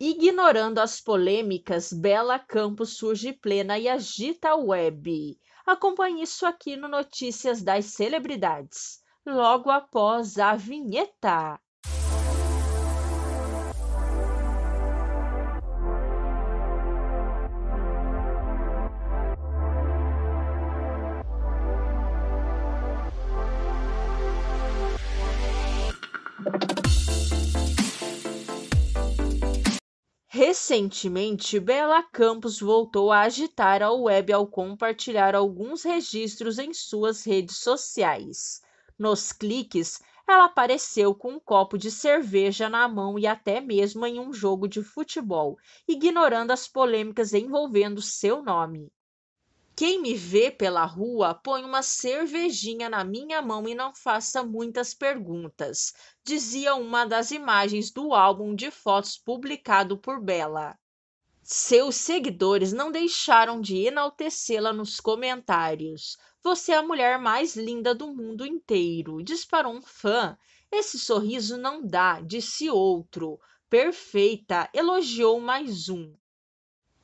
Ignorando as polêmicas, Bela Campos surge plena e agita a web. Acompanhe isso aqui no Notícias das Celebridades, logo após a vinheta. Recentemente, Bela Campos voltou a agitar a web ao compartilhar alguns registros em suas redes sociais. Nos cliques, ela apareceu com um copo de cerveja na mão e até mesmo em um jogo de futebol, ignorando as polêmicas envolvendo seu nome. Quem me vê pela rua, põe uma cervejinha na minha mão e não faça muitas perguntas, dizia uma das imagens do álbum de fotos publicado por Bela. Seus seguidores não deixaram de enaltecê-la nos comentários. Você é a mulher mais linda do mundo inteiro, disparou um fã. Esse sorriso não dá, disse outro. Perfeita, elogiou mais um.